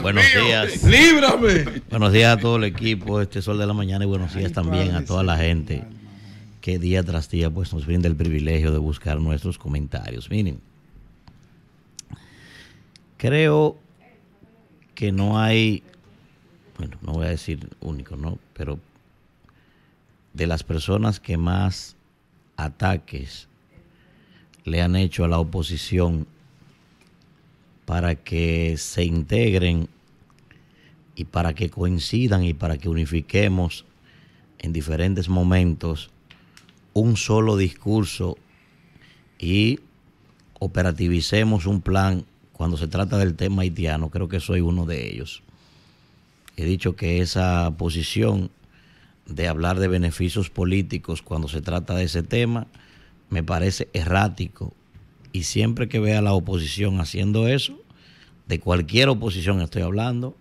buenos días. Líbrame. Buenos días a todo el equipo, este Sol de la Mañana y buenos días también a toda la gente que día tras día pues nos brinda el privilegio de buscar nuestros comentarios. Miren, creo que no hay, bueno, no voy a decir único, ¿no? Pero de las personas que más ataques le han hecho a la oposición para que se integren y para que coincidan y para que unifiquemos en diferentes momentos un solo discurso y operativicemos un plan cuando se trata del tema haitiano. Creo que soy uno de ellos. He dicho que esa posición de hablar de beneficios políticos cuando se trata de ese tema me parece errático y siempre que vea la oposición haciendo eso, de cualquier oposición estoy hablando,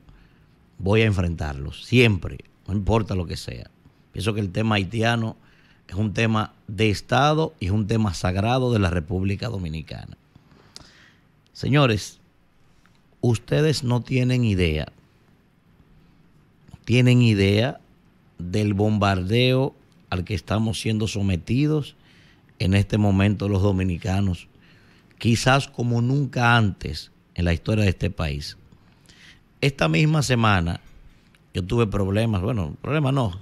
voy a enfrentarlos, siempre, no importa lo que sea. Pienso que el tema haitiano es un tema de Estado y es un tema sagrado de la República Dominicana. Señores, ustedes no tienen idea, tienen idea del bombardeo al que estamos siendo sometidos en este momento los dominicanos quizás como nunca antes en la historia de este país. Esta misma semana yo tuve problemas, bueno, problemas no,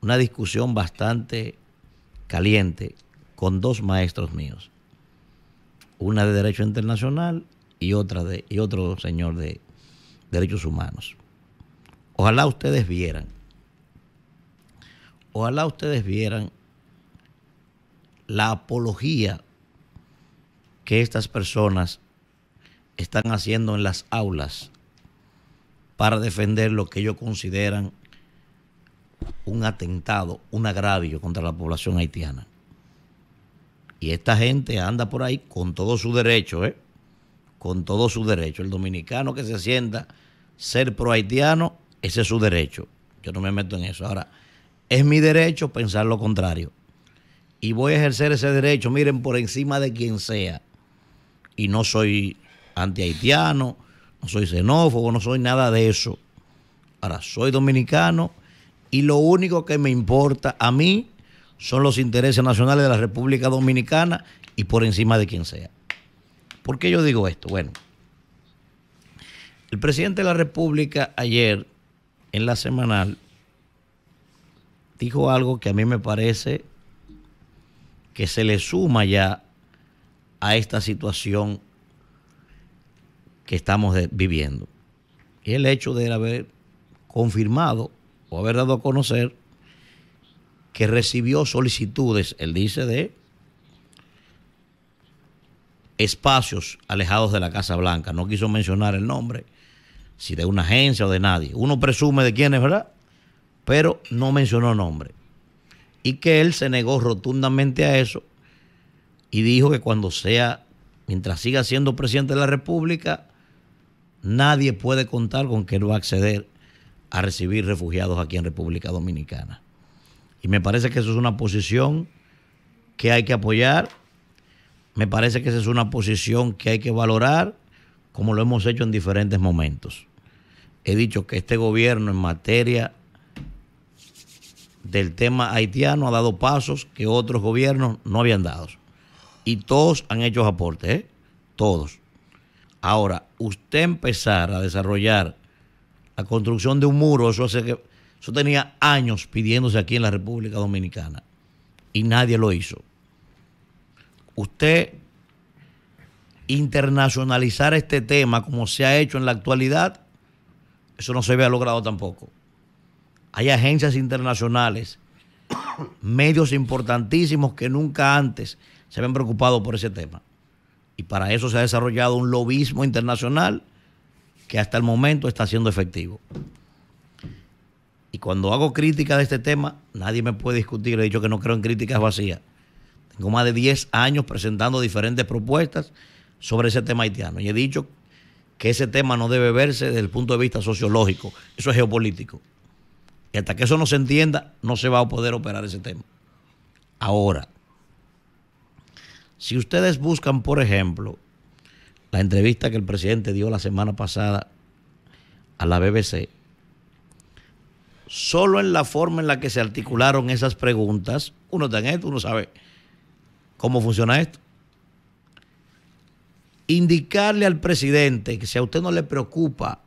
una discusión bastante caliente con dos maestros míos, una de Derecho Internacional y, otra de, otro señor de Derechos Humanos. Ojalá ustedes vieran, ojalá ustedes vieran la apología que estas personas están haciendo en las aulas para defender lo que ellos consideran un atentado, un agravio contra la población haitiana. Y esta gente anda por ahí con todo su derecho, ¿eh? con todo su derecho. El dominicano que se sienta ser pro haitiano, ese es su derecho. Yo no me meto en eso. Ahora, es mi derecho pensar lo contrario. Y voy a ejercer ese derecho, miren, por encima de quien sea y no soy anti haitiano no soy xenófobo, no soy nada de eso. Ahora, soy dominicano y lo único que me importa a mí son los intereses nacionales de la República Dominicana y por encima de quien sea. ¿Por qué yo digo esto? Bueno, el presidente de la República ayer en la semanal dijo algo que a mí me parece que se le suma ya a esta situación que estamos viviendo. Y el hecho de haber confirmado o haber dado a conocer que recibió solicitudes, él dice, de espacios alejados de la Casa Blanca. No quiso mencionar el nombre, si de una agencia o de nadie. Uno presume de quién es, ¿verdad? Pero no mencionó nombre. Y que él se negó rotundamente a eso y dijo que cuando sea, mientras siga siendo presidente de la República, nadie puede contar con que no va a acceder a recibir refugiados aquí en República Dominicana. Y me parece que eso es una posición que hay que apoyar, me parece que esa es una posición que hay que valorar, como lo hemos hecho en diferentes momentos. He dicho que este gobierno en materia del tema haitiano ha dado pasos que otros gobiernos no habían dado. Y todos han hecho aportes, ¿eh? todos. Ahora, usted empezar a desarrollar la construcción de un muro, eso hace que eso tenía años pidiéndose aquí en la República Dominicana y nadie lo hizo. Usted internacionalizar este tema como se ha hecho en la actualidad, eso no se había logrado tampoco. Hay agencias internacionales, medios importantísimos que nunca antes se ven preocupados por ese tema. Y para eso se ha desarrollado un lobismo internacional que hasta el momento está siendo efectivo. Y cuando hago crítica de este tema, nadie me puede discutir. He dicho que no creo en críticas vacías. Tengo más de 10 años presentando diferentes propuestas sobre ese tema haitiano. Y he dicho que ese tema no debe verse desde el punto de vista sociológico. Eso es geopolítico. Y hasta que eso no se entienda, no se va a poder operar ese tema. Ahora, si ustedes buscan, por ejemplo, la entrevista que el presidente dio la semana pasada a la BBC, solo en la forma en la que se articularon esas preguntas, uno está esto, uno sabe cómo funciona esto. Indicarle al presidente que si a usted no le preocupa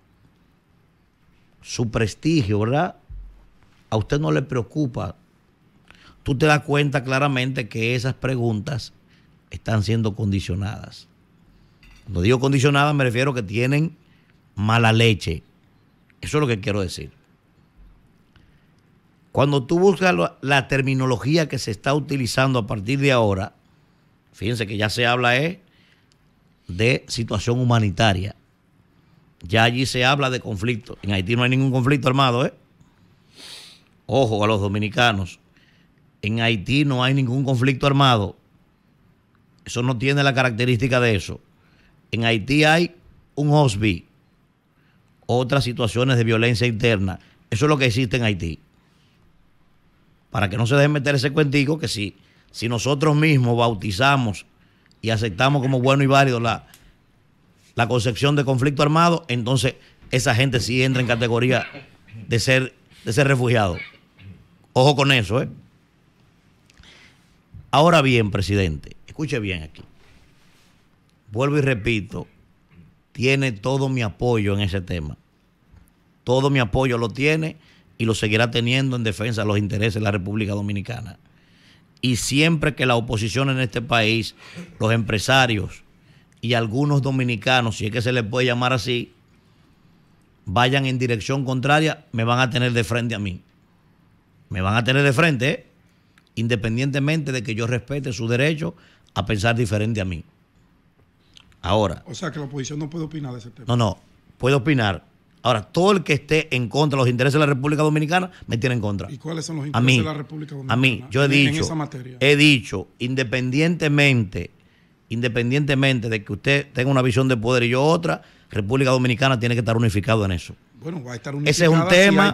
su prestigio, ¿verdad? A usted no le preocupa. Tú te das cuenta claramente que esas preguntas están siendo condicionadas. Cuando digo condicionadas me refiero que tienen mala leche. Eso es lo que quiero decir. Cuando tú buscas la terminología que se está utilizando a partir de ahora, fíjense que ya se habla eh, de situación humanitaria. Ya allí se habla de conflicto. En Haití no hay ningún conflicto armado, ¿eh? Ojo a los dominicanos. En Haití no hay ningún conflicto armado. Eso no tiene la característica de eso. En Haití hay un hosby, otras situaciones de violencia interna. Eso es lo que existe en Haití. Para que no se dejen meter ese cuentico que si, si nosotros mismos bautizamos y aceptamos como bueno y válido la, la concepción de conflicto armado, entonces esa gente sí entra en categoría de ser, de ser refugiado. Ojo con eso, ¿eh? Ahora bien, presidente, escuche bien aquí. Vuelvo y repito, tiene todo mi apoyo en ese tema. Todo mi apoyo lo tiene y lo seguirá teniendo en defensa de los intereses de la República Dominicana. Y siempre que la oposición en este país, los empresarios y algunos dominicanos, si es que se les puede llamar así, vayan en dirección contraria, me van a tener de frente a mí. Me van a tener de frente, ¿eh? independientemente de que yo respete su derecho a pensar diferente a mí. Ahora. O sea que la oposición no puede opinar de ese tema. No, no, puede opinar. Ahora, todo el que esté en contra de los intereses de la República Dominicana me tiene en contra. ¿Y cuáles son los intereses de la República Dominicana? A mí, yo he dicho, he dicho, independientemente, independientemente de que usted tenga una visión de poder y yo otra, República Dominicana tiene que estar unificado en eso. Bueno, va a estar Ese es un tema,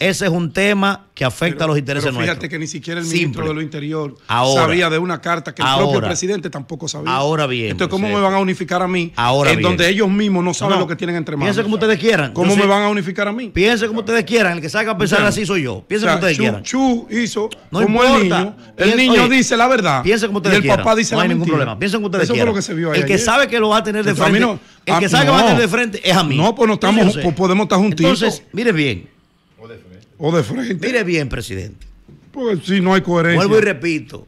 ese es un tema que afecta a los intereses pero fíjate nuestros. Fíjate que ni siquiera el ministro de lo Interior sabía de una carta que el propio presidente tampoco sabía. Ahora bien. Entonces, ¿cómo me van a unificar a mí? Ahora en donde ellos mismos no saben lo que tienen entre manos. Piensen como ustedes quieran. ¿Cómo me van a unificar a mí? Piensen como ustedes quieran. El que salga a pensar así soy yo. Piensen como ustedes quieran. Chu hizo no como el niño. El niño dice la verdad. Piensen como ustedes quieran. Y el papá dice la verdad. No hay ningún problema. Piensen como ustedes quieran. El que sabe que lo va a tener de frente el ah, que salga no. a de frente es a mí. No, pues no estamos, pues podemos estar juntitos. Entonces, mire bien. O de frente. O de frente. Mire bien, presidente. Pues si no hay coherencia. Vuelvo y repito,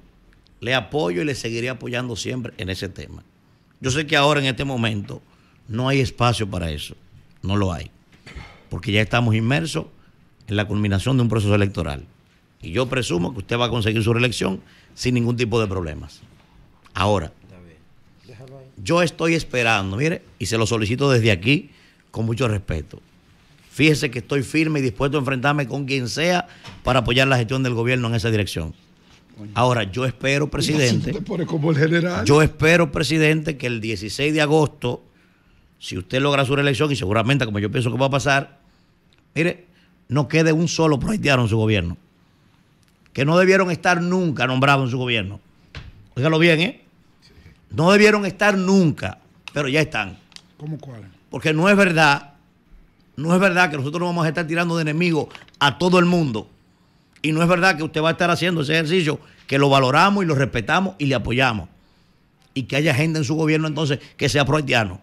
le apoyo y le seguiré apoyando siempre en ese tema. Yo sé que ahora en este momento no hay espacio para eso. No lo hay. Porque ya estamos inmersos en la culminación de un proceso electoral. Y yo presumo que usted va a conseguir su reelección sin ningún tipo de problemas. Ahora, yo estoy esperando, mire, y se lo solicito desde aquí con mucho respeto. Fíjese que estoy firme y dispuesto a enfrentarme con quien sea para apoyar la gestión del gobierno en esa dirección. Ahora, yo espero, presidente. Como general. Yo espero, presidente, que el 16 de agosto, si usted logra su reelección, y seguramente, como yo pienso que va a pasar, mire, no quede un solo proyectado en su gobierno. Que no debieron estar nunca nombrados en su gobierno. Óigalo bien, ¿eh? No debieron estar nunca, pero ya están. ¿Cómo cuál? Porque no es verdad, no es verdad que nosotros vamos a estar tirando de enemigo a todo el mundo. Y no es verdad que usted va a estar haciendo ese ejercicio que lo valoramos y lo respetamos y le apoyamos. Y que haya gente en su gobierno entonces que sea pro haitiano.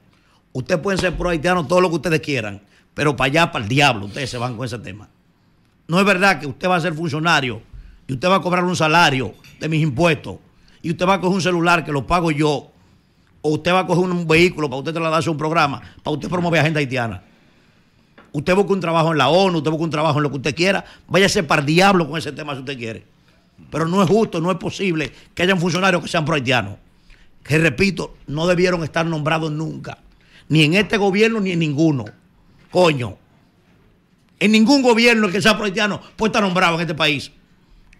Ustedes pueden ser pro haitiano todo lo que ustedes quieran, pero para allá, para el diablo, ustedes se van con ese tema. No es verdad que usted va a ser funcionario y usted va a cobrar un salario de mis impuestos y usted va a coger un celular que lo pago yo, o usted va a coger un vehículo para usted trasladarse a un programa, para usted promover agenda haitiana. Usted busca un trabajo en la ONU, usted busca un trabajo en lo que usted quiera, váyase para el diablo con ese tema si usted quiere. Pero no es justo, no es posible que hayan funcionarios que sean pro Que repito, no debieron estar nombrados nunca. Ni en este gobierno ni en ninguno. Coño. En ningún gobierno el que sea pro puede estar nombrado en este país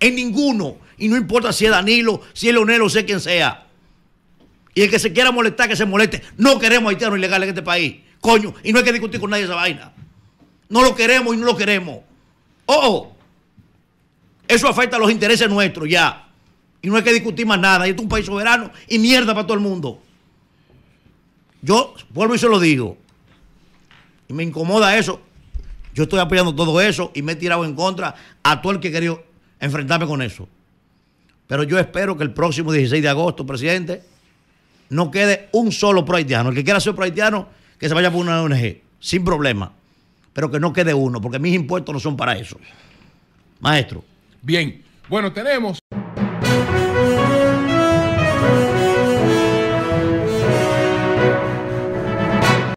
en ninguno. Y no importa si es Danilo, si es Leonel o sé quien sea. Y el que se quiera molestar, que se moleste. No queremos haitianos ilegales en este país. Coño, y no hay que discutir con nadie esa vaina. No lo queremos y no lo queremos. Oh, eso afecta a los intereses nuestros ya. Y no hay que discutir más nada. Esto es un país soberano y mierda para todo el mundo. Yo vuelvo y se lo digo. Y me incomoda eso. Yo estoy apoyando todo eso y me he tirado en contra a todo el que quería enfrentarme con eso. Pero yo espero que el próximo 16 de agosto, presidente, no quede un solo prohaitiano. El que quiera ser prohaitiano, que se vaya por una ONG, sin problema. Pero que no quede uno, porque mis impuestos no son para eso. Maestro. Bien, bueno, tenemos...